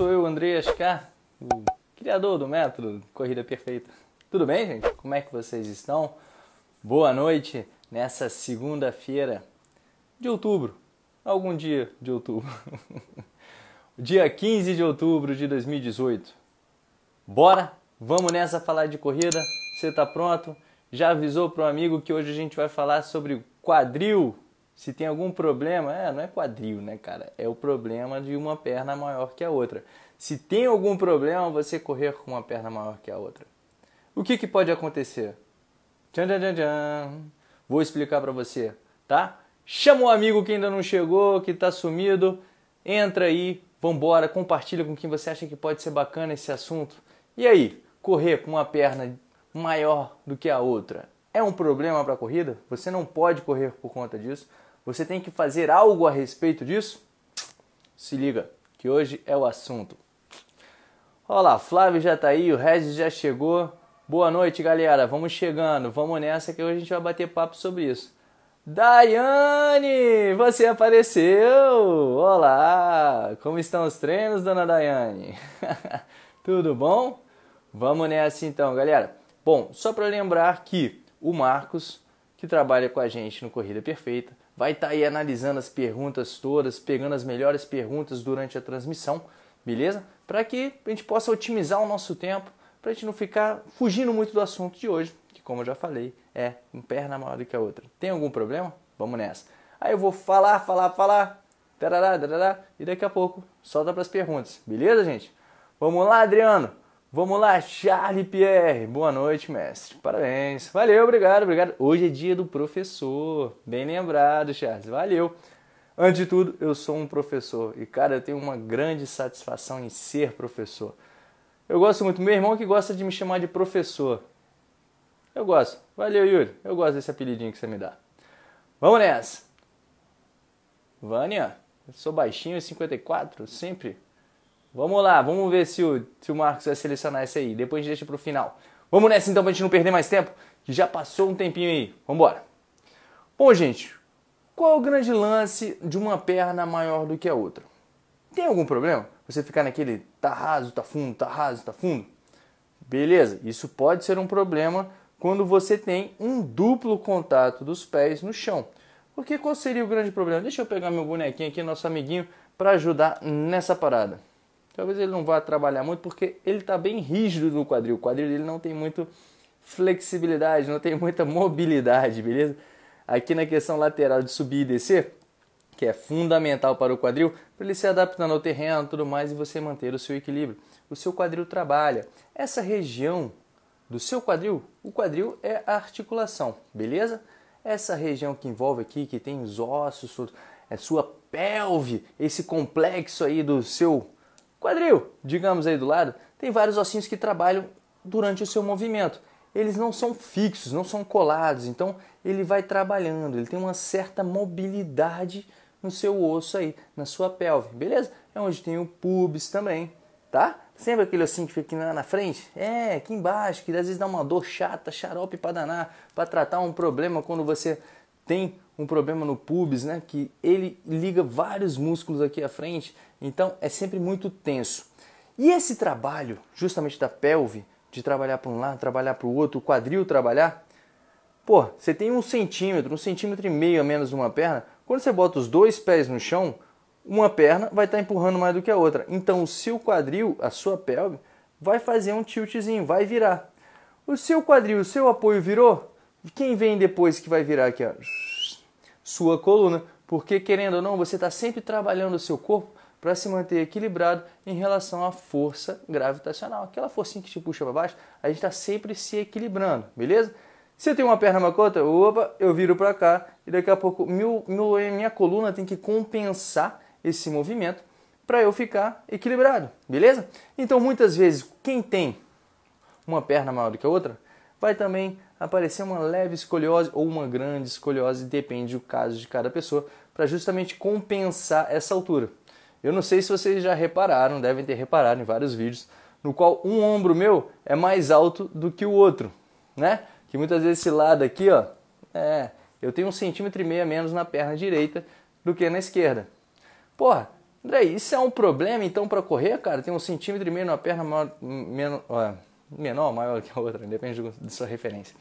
sou eu, André Ascar, o criador do método Corrida Perfeita. Tudo bem, gente? Como é que vocês estão? Boa noite nessa segunda-feira de outubro, algum dia de outubro. dia 15 de outubro de 2018. Bora? Vamos nessa falar de corrida? Você tá pronto? Já avisou para um amigo que hoje a gente vai falar sobre quadril se tem algum problema, é, não é quadril, né, cara? É o problema de uma perna maior que a outra. Se tem algum problema, você correr com uma perna maior que a outra. O que, que pode acontecer? Tchan, tchan, tchan, tchan. Vou explicar para você, tá? Chama o um amigo que ainda não chegou, que está sumido. Entra aí, vambora, compartilha com quem você acha que pode ser bacana esse assunto. E aí, correr com uma perna maior do que a outra é um problema para a corrida? Você não pode correr por conta disso. Você tem que fazer algo a respeito disso? Se liga, que hoje é o assunto. Olá, Flávio já tá aí, o Regis já chegou. Boa noite, galera. Vamos chegando, vamos nessa que hoje a gente vai bater papo sobre isso. Daiane, você apareceu! Olá! Como estão os treinos, dona Daiane? Tudo bom? Vamos nessa então, galera. Bom, só para lembrar que o Marcos, que trabalha com a gente no Corrida Perfeita, vai estar tá aí analisando as perguntas todas, pegando as melhores perguntas durante a transmissão, beleza? Para que a gente possa otimizar o nosso tempo, para a gente não ficar fugindo muito do assunto de hoje, que como eu já falei, é um perna maior do que a outra. Tem algum problema? Vamos nessa. Aí eu vou falar, falar, falar, tarará, tarará, e daqui a pouco solta para as perguntas, beleza, gente? Vamos lá, Adriano! Vamos lá, Charlie Pierre. Boa noite, mestre. Parabéns. Valeu, obrigado, obrigado. Hoje é dia do professor. Bem lembrado, Charles. Valeu. Antes de tudo, eu sou um professor e, cara, eu tenho uma grande satisfação em ser professor. Eu gosto muito. Meu irmão que gosta de me chamar de professor. Eu gosto. Valeu, Yuri. Eu gosto desse apelidinho que você me dá. Vamos nessa. Vânia, eu sou baixinho, 54, sempre Vamos lá, vamos ver se o, se o Marcos vai selecionar esse aí. Depois a gente deixa pro final. Vamos nessa então pra gente não perder mais tempo, que já passou um tempinho aí. Vambora. Bom, gente, qual é o grande lance de uma perna maior do que a outra? Tem algum problema? Você ficar naquele tá raso, tá fundo, tá raso, tá fundo? Beleza, isso pode ser um problema quando você tem um duplo contato dos pés no chão. Porque qual seria o grande problema? Deixa eu pegar meu bonequinho aqui, nosso amiguinho, para ajudar nessa parada. Talvez ele não vá trabalhar muito porque ele está bem rígido no quadril. O quadril dele não tem muito flexibilidade, não tem muita mobilidade, beleza? Aqui na questão lateral de subir e descer, que é fundamental para o quadril, para ele se adaptando ao terreno, tudo mais e você manter o seu equilíbrio. O seu quadril trabalha. Essa região do seu quadril, o quadril é a articulação, beleza? Essa região que envolve aqui, que tem os ossos, é sua pelve, esse complexo aí do seu quadril, digamos aí do lado, tem vários ossinhos que trabalham durante o seu movimento. Eles não são fixos, não são colados, então ele vai trabalhando, ele tem uma certa mobilidade no seu osso aí, na sua pelve, beleza? É onde tem o pubis também, tá? Sempre aquele ossinho que fica aqui na frente? É, aqui embaixo, que às vezes dá uma dor chata, xarope para danar, para tratar um problema quando você tem um problema no pubis, né? Que ele liga vários músculos aqui à frente então é sempre muito tenso. E esse trabalho, justamente da pelve, de trabalhar para um lado, trabalhar para o outro, o quadril trabalhar, pô, você tem um centímetro, um centímetro e meio a menos uma perna. Quando você bota os dois pés no chão, uma perna vai estar tá empurrando mais do que a outra. Então o seu quadril, a sua pelve, vai fazer um tiltzinho, vai virar. O seu quadril, o seu apoio virou? Quem vem depois que vai virar aqui? Ó? Sua coluna. Porque querendo ou não, você está sempre trabalhando o seu corpo para se manter equilibrado em relação à força gravitacional. Aquela forcinha que te puxa para baixo, a gente está sempre se equilibrando, beleza? Se eu tenho uma perna macota, opa, eu viro para cá e daqui a pouco meu, meu, minha coluna tem que compensar esse movimento para eu ficar equilibrado, beleza? Então muitas vezes quem tem uma perna maior do que a outra vai também aparecer uma leve escoliose ou uma grande escoliose, depende do caso de cada pessoa, para justamente compensar essa altura. Eu não sei se vocês já repararam, devem ter reparado em vários vídeos, no qual um ombro meu é mais alto do que o outro, né? Que muitas vezes esse lado aqui, ó, é, eu tenho um centímetro e meio a menos na perna direita do que na esquerda. Porra, André, isso é um problema então para correr, cara? Tem um centímetro e meio na perna maior, menor, ó, menor, maior que a outra, depende da sua referência.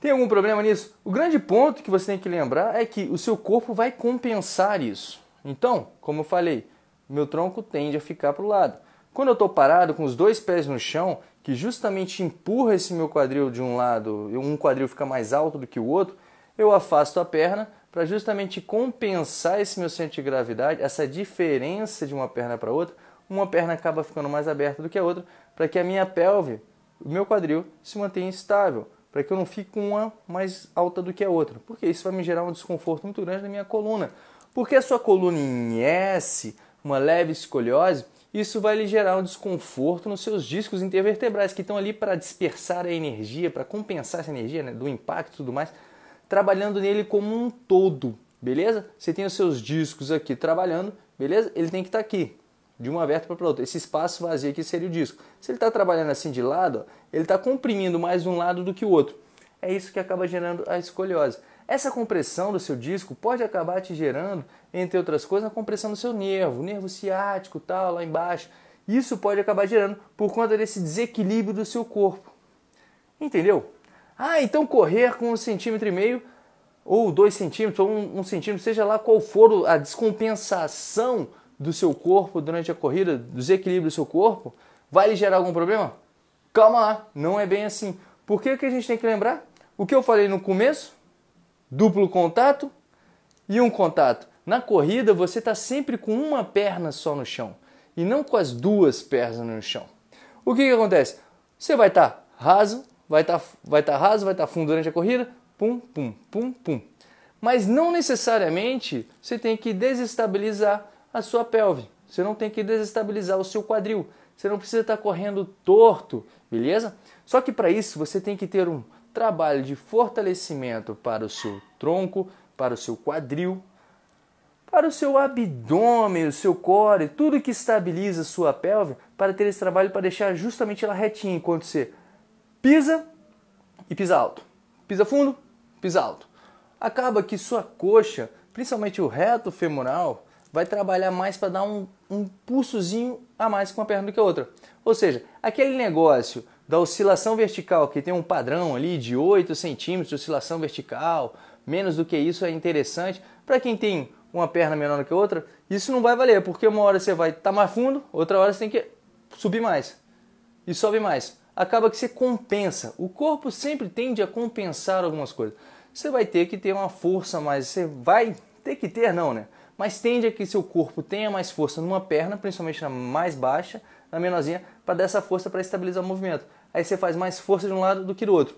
Tem algum problema nisso? O grande ponto que você tem que lembrar é que o seu corpo vai compensar isso. Então, como eu falei, meu tronco tende a ficar para o lado. Quando eu estou parado com os dois pés no chão, que justamente empurra esse meu quadril de um lado, um quadril fica mais alto do que o outro, eu afasto a perna para justamente compensar esse meu centro de gravidade, essa diferença de uma perna para outra. Uma perna acaba ficando mais aberta do que a outra, para que a minha pelve, o meu quadril, se mantenha estável, para que eu não fique com uma mais alta do que a outra, porque isso vai me gerar um desconforto muito grande na minha coluna. Porque a sua coluna em uma leve escoliose, isso vai lhe gerar um desconforto nos seus discos intervertebrais, que estão ali para dispersar a energia, para compensar essa energia né, do impacto e tudo mais, trabalhando nele como um todo, beleza? Você tem os seus discos aqui trabalhando, beleza? Ele tem que estar tá aqui, de uma vértebra para outra. Esse espaço vazio aqui seria o disco. Se ele está trabalhando assim de lado, ó, ele está comprimindo mais um lado do que o outro. É isso que acaba gerando a escoliose. Essa compressão do seu disco pode acabar te gerando, entre outras coisas, a compressão do seu nervo, nervo ciático, tal, lá embaixo. Isso pode acabar gerando por conta desse desequilíbrio do seu corpo. Entendeu? Ah, então correr com um centímetro e meio ou dois centímetros, ou um, um centímetro, seja lá qual for a descompensação do seu corpo durante a corrida, do desequilíbrio do seu corpo, vai lhe gerar algum problema? Calma lá, não é bem assim. Por que, que a gente tem que lembrar? O que eu falei no começo duplo contato e um contato. Na corrida, você está sempre com uma perna só no chão e não com as duas pernas no chão. O que, que acontece? Você vai estar tá raso, vai estar tá, vai tá raso, vai estar tá fundo durante a corrida, pum, pum, pum, pum. Mas não necessariamente você tem que desestabilizar a sua pelve. Você não tem que desestabilizar o seu quadril. Você não precisa estar tá correndo torto, beleza? Só que para isso você tem que ter um trabalho de fortalecimento para o seu tronco, para o seu quadril, para o seu abdômen, o seu core, tudo que estabiliza a sua pelve, para ter esse trabalho para deixar justamente ela retinha enquanto você pisa e pisa alto. Pisa fundo, pisa alto. Acaba que sua coxa, principalmente o reto femoral, vai trabalhar mais para dar um, um pulsozinho a mais com uma perna do que a outra. Ou seja, aquele negócio da oscilação vertical, que tem um padrão ali de 8 centímetros de oscilação vertical, menos do que isso é interessante. Para quem tem uma perna menor do que a outra, isso não vai valer, porque uma hora você vai estar tá mais fundo, outra hora você tem que subir mais. E sobe mais. Acaba que você compensa. O corpo sempre tende a compensar algumas coisas. Você vai ter que ter uma força mais. Você vai ter que ter, não, né? Mas tende a que seu corpo tenha mais força numa perna, principalmente na mais baixa, na menorzinha, para dar essa força para estabilizar o movimento aí você faz mais força de um lado do que do outro.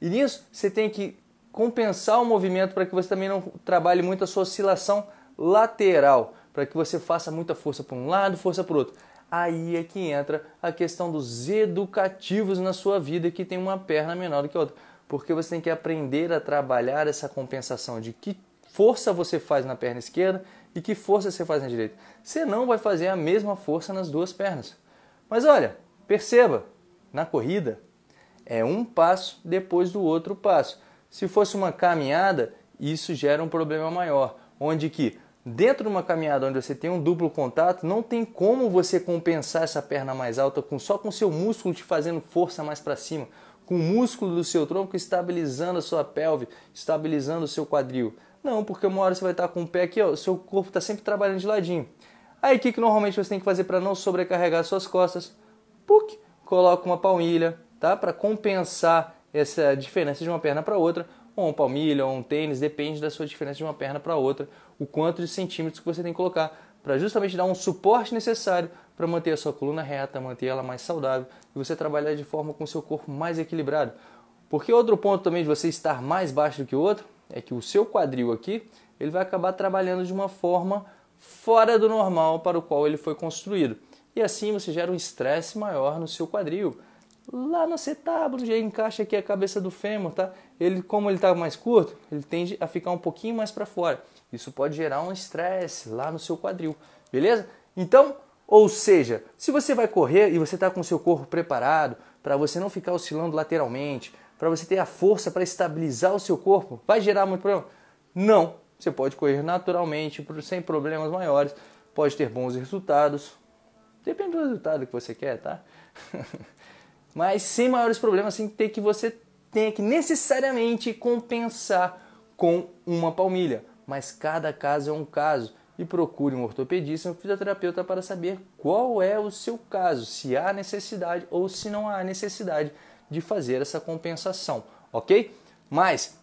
E nisso você tem que compensar o movimento para que você também não trabalhe muito a sua oscilação lateral, para que você faça muita força para um lado, força para o outro. Aí é que entra a questão dos educativos na sua vida que tem uma perna menor do que a outra, porque você tem que aprender a trabalhar essa compensação de que força você faz na perna esquerda e que força você faz na direita. Você não vai fazer a mesma força nas duas pernas. Mas olha, perceba, na corrida é um passo depois do outro passo. Se fosse uma caminhada, isso gera um problema maior, onde que dentro de uma caminhada onde você tem um duplo contato, não tem como você compensar essa perna mais alta com só com seu músculo te fazendo força mais para cima, com o músculo do seu tronco estabilizando a sua pelve, estabilizando o seu quadril. Não, porque uma hora você vai estar com o pé aqui, ó, o seu corpo está sempre trabalhando de ladinho. Aí o que, que normalmente você tem que fazer para não sobrecarregar suas costas? Puk coloca uma palmilha, tá? Para compensar essa diferença de uma perna para outra, ou uma palmilha, ou um tênis, depende da sua diferença de uma perna para outra, o quanto de centímetros que você tem que colocar para justamente dar um suporte necessário para manter a sua coluna reta, manter ela mais saudável e você trabalhar de forma com o seu corpo mais equilibrado. Porque outro ponto também de você estar mais baixo do que o outro é que o seu quadril aqui, ele vai acabar trabalhando de uma forma fora do normal para o qual ele foi construído e assim você gera um estresse maior no seu quadril. Lá no acetábulo já encaixa aqui a cabeça do fêmur, tá? Ele, como ele está mais curto, ele tende a ficar um pouquinho mais para fora. Isso pode gerar um estresse lá no seu quadril, beleza? Então, ou seja, se você vai correr e você está com o seu corpo preparado para você não ficar oscilando lateralmente, para você ter a força para estabilizar o seu corpo, vai gerar muito problema? Não, você pode correr naturalmente, sem problemas maiores, pode ter bons resultados, Depende do resultado que você quer, tá? Mas sem maiores problemas, sem assim, ter que você tenha que necessariamente compensar com uma palmilha. Mas cada caso é um caso e procure um ortopedista ou um fisioterapeuta para saber qual é o seu caso, se há necessidade ou se não há necessidade de fazer essa compensação, ok? Mas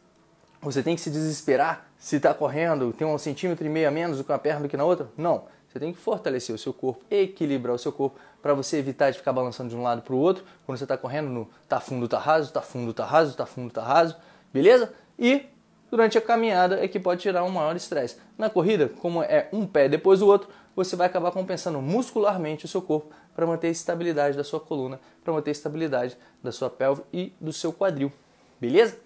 você tem que se desesperar se está correndo, tem um centímetro e meio a menos com a perna do que na outra? Não. Você tem que fortalecer o seu corpo, equilibrar o seu corpo para você evitar de ficar balançando de um lado para o outro quando você está correndo no tá fundo, tá raso, tá fundo, tá raso, tá fundo, tá raso, beleza? E durante a caminhada é que pode tirar um maior estresse. Na corrida, como é um pé depois do outro, você vai acabar compensando muscularmente o seu corpo para manter a estabilidade da sua coluna, para manter a estabilidade da sua pelve e do seu quadril. Beleza?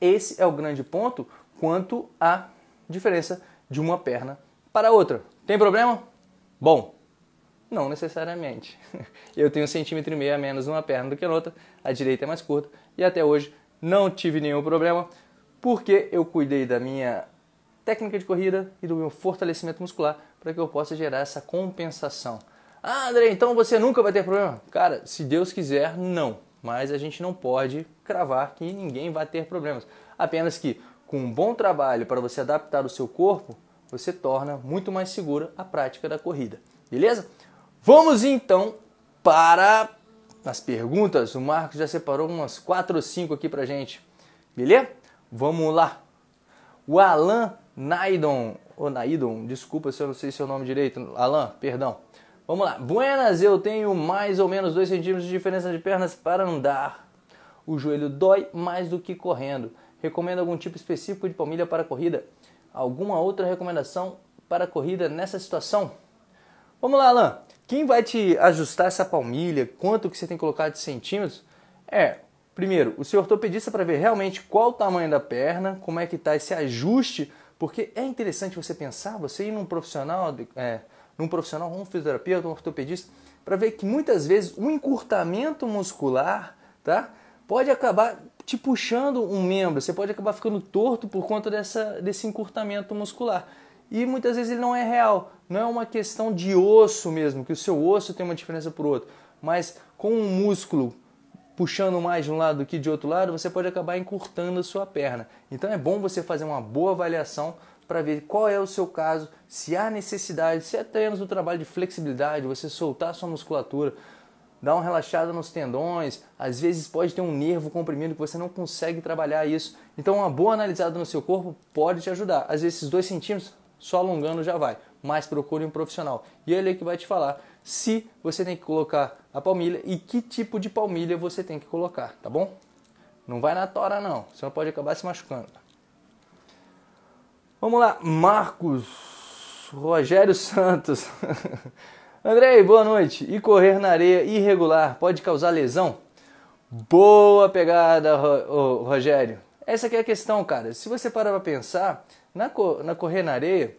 Esse é o grande ponto quanto à diferença de uma perna para a outra. Tem problema? Bom, não necessariamente. Eu tenho um centímetro e meio a menos numa perna do que na outra, a direita é mais curta e até hoje não tive nenhum problema porque eu cuidei da minha técnica de corrida e do meu fortalecimento muscular para que eu possa gerar essa compensação. Ah, André, então você nunca vai ter problema? Cara, se Deus quiser, não. Mas a gente não pode cravar que ninguém vai ter problemas. Apenas que com um bom trabalho para você adaptar o seu corpo, você torna muito mais segura a prática da corrida. Beleza? Vamos então para as perguntas. O Marcos já separou umas 4 ou 5 aqui pra gente. Beleza? Vamos lá. O Alan Naidon, ou Naidon, desculpa se eu não sei seu nome direito. Alan, perdão. Vamos lá. Buenas, eu tenho mais ou menos 2 centímetros de diferença de pernas para andar. O joelho dói mais do que correndo. Recomendo algum tipo específico de palmilha para corrida? alguma outra recomendação para a corrida nessa situação? Vamos lá, Alan. Quem vai te ajustar essa palmilha, quanto que você tem que colocar de centímetros, é, primeiro, o seu ortopedista para ver realmente qual o tamanho da perna, como é que está esse ajuste, porque é interessante você pensar, você ir num profissional, é, num profissional, um fisioterapeuta, um ortopedista, para ver que muitas vezes o um encurtamento muscular, tá? Pode acabar te puxando um membro, você pode acabar ficando torto por conta dessa, desse encurtamento muscular. E muitas vezes ele não é real, não é uma questão de osso mesmo, que o seu osso tem uma diferença por outro, mas com um músculo puxando mais de um lado do que de outro lado, você pode acabar encurtando a sua perna. Então é bom você fazer uma boa avaliação para ver qual é o seu caso, se há necessidade, se é treinos do trabalho de flexibilidade, você soltar sua musculatura, dá uma relaxada nos tendões, às vezes pode ter um nervo comprimido que você não consegue trabalhar isso. Então, uma boa analisada no seu corpo pode te ajudar. Às vezes, esses dois centímetros, só alongando já vai, mas procure um profissional. E ele é que vai te falar se você tem que colocar a palmilha e que tipo de palmilha você tem que colocar, tá bom? Não vai na tora não, senão pode acabar se machucando. Vamos lá, Marcos Rogério Santos. Andrei, boa noite. E correr na areia irregular pode causar lesão? Boa pegada, Rogério. Essa é a questão, cara. Se você parar pra pensar, na, na correr na areia,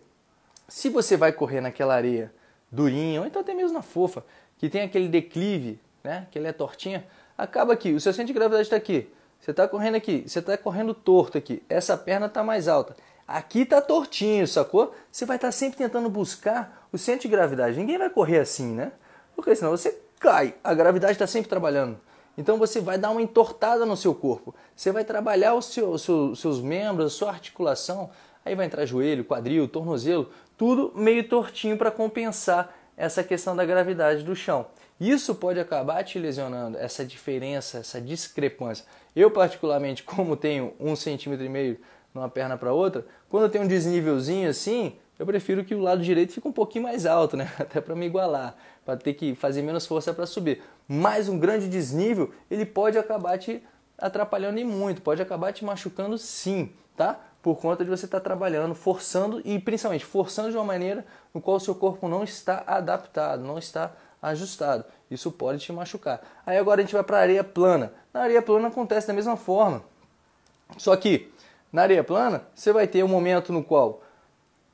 se você vai correr naquela areia durinha, ou então até mesmo na fofa, que tem aquele declive, né? Que ele é tortinha, acaba aqui. O seu centro de gravidade está aqui. Você está correndo aqui, você está correndo torto aqui. Essa perna está mais alta. Aqui está tortinho, sacou? Você vai estar tá sempre tentando buscar o centro de gravidade. Ninguém vai correr assim, né? Porque senão você cai. A gravidade está sempre trabalhando. Então você vai dar uma entortada no seu corpo. Você vai trabalhar os seu, seu, seus membros, a sua articulação. Aí vai entrar joelho, quadril, tornozelo, tudo meio tortinho para compensar essa questão da gravidade do chão. Isso pode acabar te lesionando, essa diferença, essa discrepância. Eu, particularmente, como tenho um centímetro e meio numa perna para outra, quando tem um desnívelzinho assim, eu prefiro que o lado direito fique um pouquinho mais alto, né? Até para me igualar, para ter que fazer menos força para subir. Mas um grande desnível, ele pode acabar te atrapalhando e muito, pode acabar te machucando sim, tá? Por conta de você estar tá trabalhando, forçando e principalmente forçando de uma maneira no qual o seu corpo não está adaptado, não está ajustado. Isso pode te machucar. Aí agora a gente vai para a areia plana. Na areia plana acontece da mesma forma. Só que na areia plana, você vai ter um momento no qual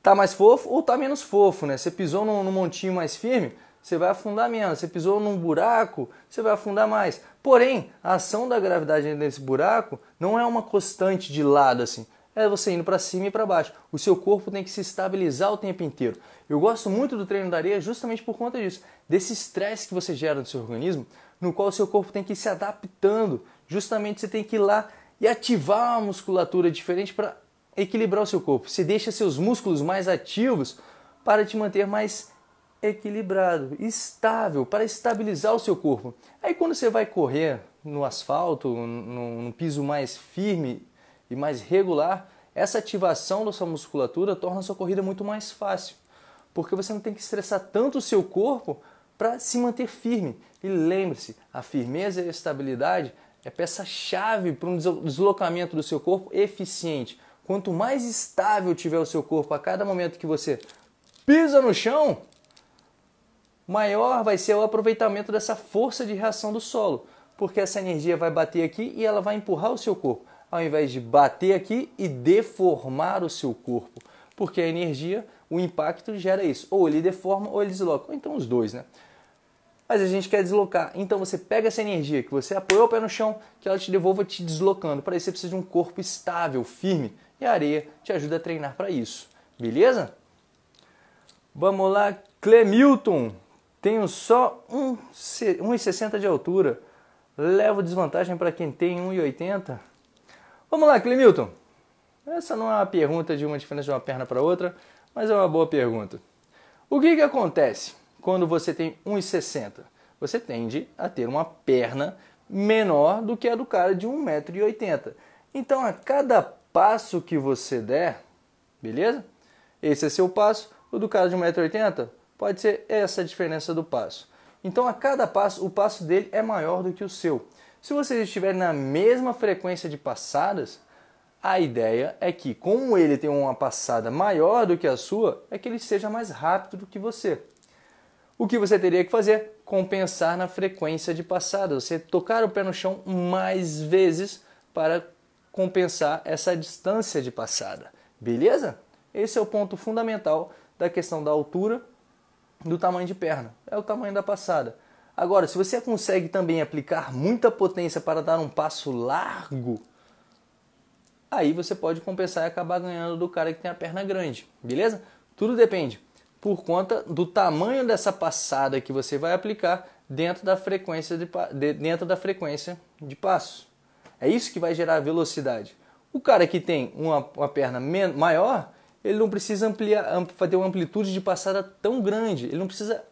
tá mais fofo ou tá menos fofo, né? Você pisou num, num montinho mais firme, você vai afundar menos. Você pisou num buraco, você vai afundar mais. Porém, a ação da gravidade nesse buraco não é uma constante de lado assim. É você indo para cima e para baixo. O seu corpo tem que se estabilizar o tempo inteiro. Eu gosto muito do treino da areia justamente por conta disso, desse estresse que você gera no seu organismo, no qual o seu corpo tem que ir se adaptando. Justamente você tem que ir lá e ativar a musculatura diferente para equilibrar o seu corpo. Você deixa seus músculos mais ativos para te manter mais equilibrado, estável, para estabilizar o seu corpo. Aí quando você vai correr no asfalto, num piso mais firme e mais regular, essa ativação da sua musculatura torna a sua corrida muito mais fácil, porque você não tem que estressar tanto o seu corpo para se manter firme. E lembre-se, a firmeza e a estabilidade é peça-chave para um deslocamento do seu corpo eficiente. Quanto mais estável tiver o seu corpo a cada momento que você pisa no chão, maior vai ser o aproveitamento dessa força de reação do solo, porque essa energia vai bater aqui e ela vai empurrar o seu corpo, ao invés de bater aqui e deformar o seu corpo, porque a energia, o impacto gera isso, ou ele deforma ou ele desloca, ou então os dois, né? Mas a gente quer deslocar, então você pega essa energia que você apoiou o pé no chão, que ela te devolva te deslocando. Para isso você precisa de um corpo estável, firme, e a areia te ajuda a treinar para isso, beleza? Vamos lá, Clemilton. Tenho só 1,60 de altura. Levo desvantagem para quem tem 1,80. Vamos lá, Clemilton. Essa não é uma pergunta de uma diferença de uma perna para outra, mas é uma boa pergunta. O que, que acontece quando você tem 1,60? Você tende a ter uma perna menor do que a do cara de 1,80m. Então, a cada passo que você der, beleza? Esse é seu passo. O do cara de 1,80m pode ser essa a diferença do passo. Então, a cada passo, o passo dele é maior do que o seu. Se vocês estiverem na mesma frequência de passadas, a ideia é que, como ele tem uma passada maior do que a sua, é que ele seja mais rápido do que você. O que você teria que fazer? Compensar na frequência de passada. Você tocar o pé no chão mais vezes para compensar essa distância de passada. Beleza? Esse é o ponto fundamental da questão da altura do tamanho de perna. É o tamanho da passada. Agora, se você consegue também aplicar muita potência para dar um passo largo, aí você pode compensar e acabar ganhando do cara que tem a perna grande, beleza? Tudo depende por conta do tamanho dessa passada que você vai aplicar dentro da frequência de, dentro da frequência de passos. É isso que vai gerar velocidade. O cara que tem uma, uma perna maior, ele não precisa ampliar, ter uma amplitude de passada tão grande, ele não precisa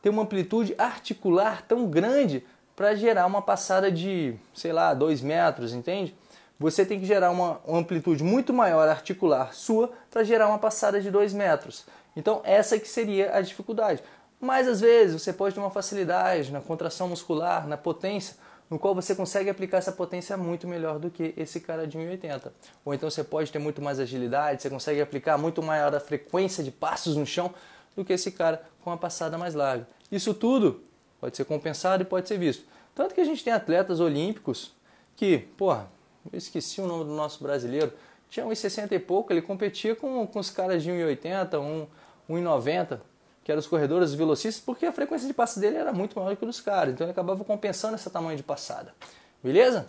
ter uma amplitude articular tão grande para gerar uma passada de, sei lá, 2 metros, entende? Você tem que gerar uma, uma amplitude muito maior articular sua para gerar uma passada de 2 metros. Então, essa que seria a dificuldade. Mas às vezes você pode ter uma facilidade na contração muscular, na potência, no qual você consegue aplicar essa potência muito melhor do que esse cara de 1,80. Ou então você pode ter muito mais agilidade, você consegue aplicar muito maior a frequência de passos no chão do que esse cara com a passada mais larga. Isso tudo pode ser compensado e pode ser visto. Tanto que a gente tem atletas olímpicos que, porra, eu esqueci o nome do nosso brasileiro, tinha 1,60 e pouco, ele competia com, com os caras de 1,80, 1,90 que eram os corredores, os velocistas, porque a frequência de passe dele era muito maior que dos caras. Então ele acabava compensando esse tamanho de passada. Beleza?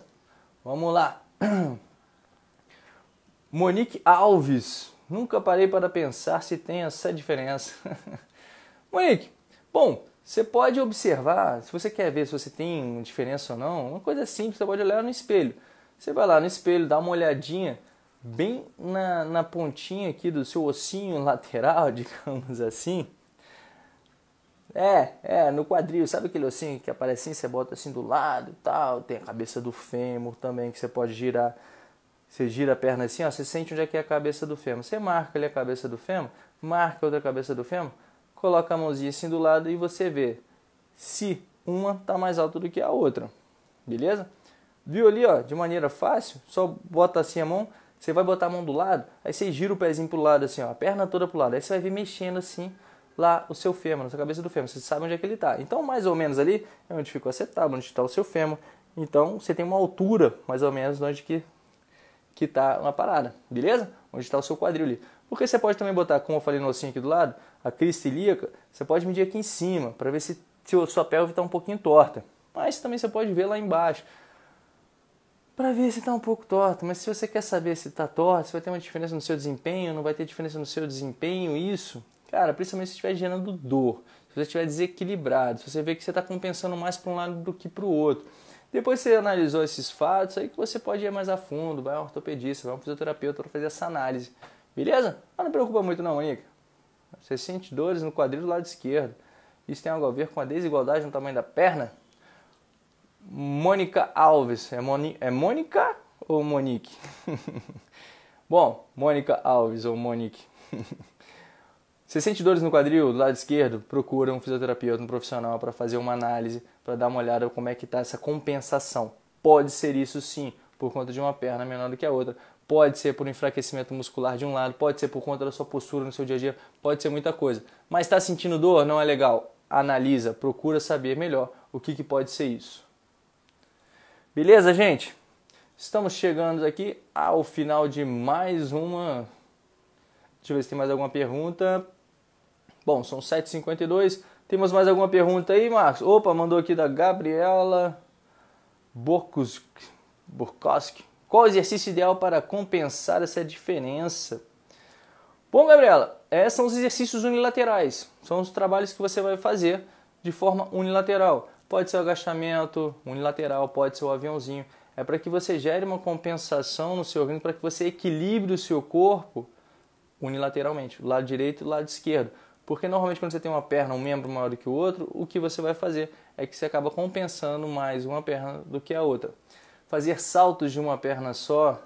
Vamos lá. Monique Alves. Nunca parei para pensar se tem essa diferença. Monique, bom, você pode observar, se você quer ver se você tem diferença ou não, uma coisa simples, você pode olhar no espelho. Você vai lá no espelho, dá uma olhadinha bem na, na pontinha aqui do seu ossinho lateral, digamos assim, é, é, no quadril, sabe aquele ossinho que aparece assim, você bota assim do lado e tal, tem a cabeça do fêmur também que você pode girar, você gira a perna assim, ó, você sente onde é que é a cabeça do fêmur, você marca ali a cabeça do fêmur, marca outra cabeça do fêmur, coloca a mãozinha assim do lado e você vê se uma está mais alta do que a outra, beleza? Viu ali, ó, de maneira fácil, só bota assim a mão, você vai botar a mão do lado, aí você gira o pezinho pro lado assim, ó, a perna toda pro lado, aí você vai vir mexendo assim, lá o seu fêmur, na sua cabeça do fêmur. Você sabe onde é que ele está. Então, mais ou menos ali é onde fica o acetábulo, onde está o seu fêmur. Então, você tem uma altura, mais ou menos, onde que que está uma parada, beleza? Onde está o seu quadril ali. Porque você pode também botar, como eu falei no ossinho aqui do lado, a crista ilíaca, você pode medir aqui em cima, para ver se, se a sua pelve está um pouquinho torta. Mas também você pode ver lá embaixo, para ver se está um pouco torta. Mas se você quer saber se está torta, se vai ter uma diferença no seu desempenho, não vai ter diferença no seu desempenho, isso, Cara, principalmente se estiver gerando dor, se você estiver desequilibrado, se você vê que você está compensando mais para um lado do que para o outro. Depois que você analisou esses fatos, aí que você pode ir mais a fundo, vai a um ortopedista, vai a um fisioterapeuta para fazer essa análise. Beleza? Mas ah, não preocupa muito não, Nica. Você sente dores no quadril do lado esquerdo. Isso tem algo a ver com a desigualdade no tamanho da perna? Mônica Alves. É, Moni... é Mônica ou Monique? Bom, Mônica Alves ou Monique. Se sente dores no quadril, do lado esquerdo, procura um fisioterapeuta, um profissional para fazer uma análise, para dar uma olhada como é que está essa compensação. Pode ser isso sim, por conta de uma perna menor do que a outra, pode ser por enfraquecimento muscular de um lado, pode ser por conta da sua postura no seu dia a dia, pode ser muita coisa. Mas está sentindo dor? Não é legal. Analisa, procura saber melhor o que, que pode ser isso. Beleza, gente? Estamos chegando aqui ao final de mais uma. Deixa eu ver se tem mais alguma pergunta. Bom, são 7h52. Temos mais alguma pergunta aí, Marcos? Opa, mandou aqui da Gabriela Burkowski. Qual o exercício ideal para compensar essa diferença? Bom, Gabriela, esses é, são os exercícios unilaterais. São os trabalhos que você vai fazer de forma unilateral. Pode ser o agachamento unilateral, pode ser o aviãozinho. É para que você gere uma compensação no seu organismo, para que você equilibre o seu corpo unilateralmente, lado direito e lado esquerdo porque normalmente quando você tem uma perna, um membro maior do que o outro, o que você vai fazer é que você acaba compensando mais uma perna do que a outra. Fazer saltos de uma perna só,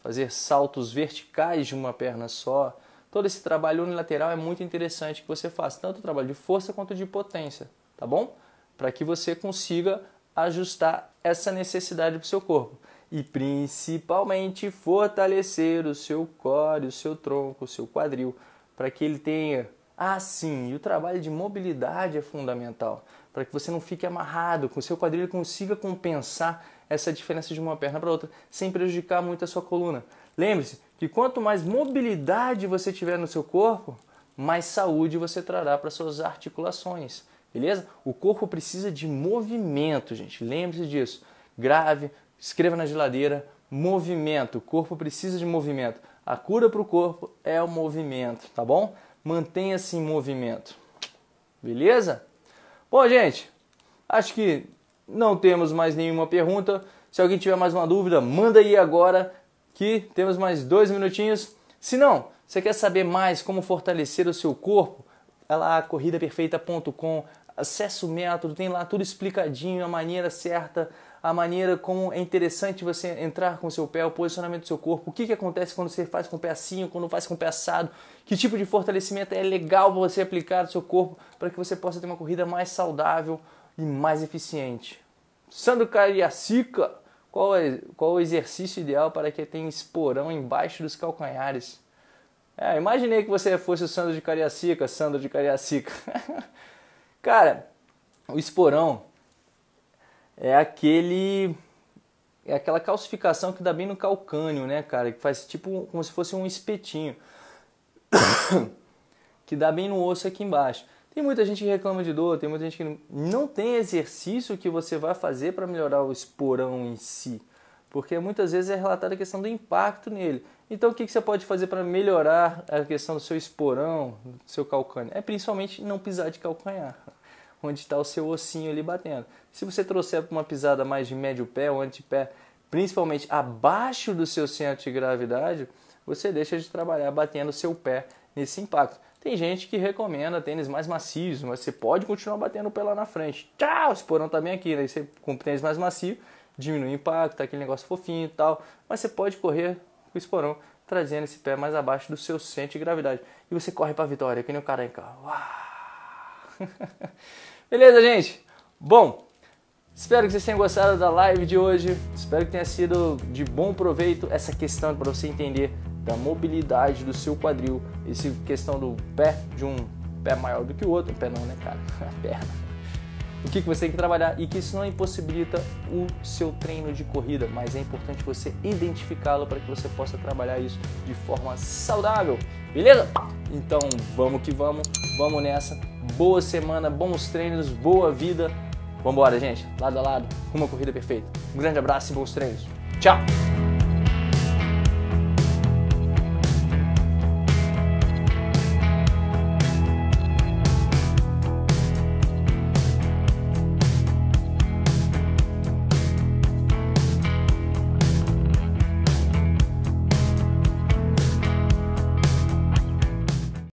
fazer saltos verticais de uma perna só, todo esse trabalho unilateral é muito interessante que você faça, tanto o trabalho de força quanto de potência, tá bom? Para que você consiga ajustar essa necessidade para o seu corpo e principalmente fortalecer o seu core, o seu tronco, o seu quadril, para que ele tenha ah, sim, e o trabalho de mobilidade é fundamental para que você não fique amarrado, com o seu quadril consiga compensar essa diferença de uma perna para outra sem prejudicar muito a sua coluna. Lembre-se que quanto mais mobilidade você tiver no seu corpo, mais saúde você trará para suas articulações, beleza? O corpo precisa de movimento, gente. Lembre-se disso. Grave, escreva na geladeira, movimento. O corpo precisa de movimento. A cura para o corpo é o movimento, tá bom? mantenha-se em movimento. Beleza? Bom, gente, acho que não temos mais nenhuma pergunta. Se alguém tiver mais uma dúvida, manda aí agora que temos mais dois minutinhos. Se não, você quer saber mais como fortalecer o seu corpo? É lá corridaperfeita.com, Acesso, o método, tem lá tudo explicadinho, a maneira certa a maneira como é interessante você entrar com o seu pé, o posicionamento do seu corpo, o que, que acontece quando você faz com o pé assim, quando faz com o pé assado, que tipo de fortalecimento é legal você aplicar no seu corpo para que você possa ter uma corrida mais saudável e mais eficiente. Sandro Cariacica, qual, é, qual é o exercício ideal para quem tem esporão embaixo dos calcanhares? É, imaginei que você fosse o Sandro de Cariacica, Sandro de Cariacica. Cara, o esporão é aquele é aquela calcificação que dá bem no calcânio, né, cara? Que faz tipo como se fosse um espetinho. que dá bem no osso aqui embaixo. Tem muita gente que reclama de dor, tem muita gente que não, tem exercício que você vai fazer para melhorar o esporão em si. Porque muitas vezes é relatada a questão do impacto nele. Então o que, você pode fazer para melhorar a questão do seu esporão, do seu calcânio? É principalmente não pisar de calcanhar onde está o seu ossinho ali batendo. Se você trouxer para uma pisada mais de médio pé ou antepé, principalmente abaixo do seu centro de gravidade, você deixa de trabalhar batendo o seu pé nesse impacto. Tem gente que recomenda tênis mais macios, mas você pode continuar batendo o pé lá na frente. Tchau, esse porão tá bem aqui, né? Você com o tênis mais macio, diminui o impacto, tá aquele negócio fofinho e tal, mas você pode correr com o esporão trazendo esse pé mais abaixo do seu centro de gravidade. E você corre para a vitória, que nem o cara em carro. Uau! Beleza, gente? Bom, espero que vocês tenham gostado da live de hoje. Espero que tenha sido de bom proveito essa questão para você entender da mobilidade do seu quadril, essa questão do pé de um pé maior do que o outro, pé não, né, cara? A perna o que, você tem que trabalhar e que isso não impossibilita o seu treino de corrida, mas é importante você identificá-lo para que você possa trabalhar isso de forma saudável, beleza? Então vamos que vamos, vamos nessa boa semana, bons treinos, boa vida. Vambora, gente. Lado a lado, uma corrida perfeita. Um grande abraço e bons treinos. Tchau!